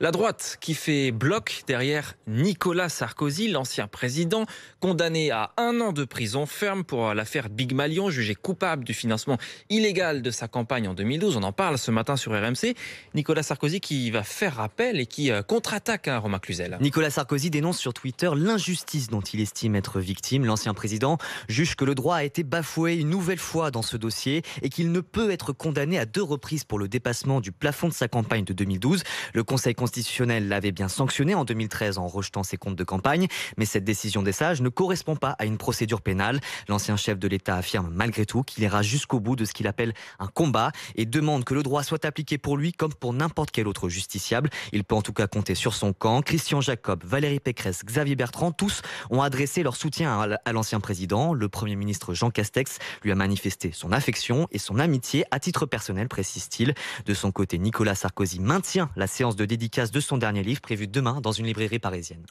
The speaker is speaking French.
La droite qui fait bloc derrière Nicolas Sarkozy, l'ancien président, condamné à un an de prison ferme pour l'affaire Big Malion, jugé coupable du financement illégal de sa campagne en 2012. On en parle ce matin sur RMC. Nicolas Sarkozy qui va faire appel et qui euh, contre-attaque à hein, Romain Cluzel. Nicolas Sarkozy dénonce sur Twitter l'injustice dont il estime être victime. L'ancien président juge que le droit a été bafoué une nouvelle fois dans ce dossier et qu'il ne peut être condamné à deux reprises pour le dépassement du plafond de sa campagne de 2012. Le Conseil constitutionnel l'avait bien sanctionné en 2013 en rejetant ses comptes de campagne, mais cette décision des sages ne correspond pas à une procédure pénale. L'ancien chef de l'État affirme malgré tout qu'il ira jusqu'au bout de ce qu'il appelle un combat et demande que le droit soit appliqué pour lui comme pour n'importe quel autre justiciable. Il peut en tout cas compter sur son camp. Christian Jacob, Valérie Pécresse, Xavier Bertrand, tous ont adressé leur soutien à l'ancien président. Le Premier ministre Jean Castex lui a manifesté son affection et son amitié à titre personnel, précise-t-il. De son côté, Nicolas Sarkozy maintient la séance de dédicace de son dernier livre prévu demain dans une librairie parisienne.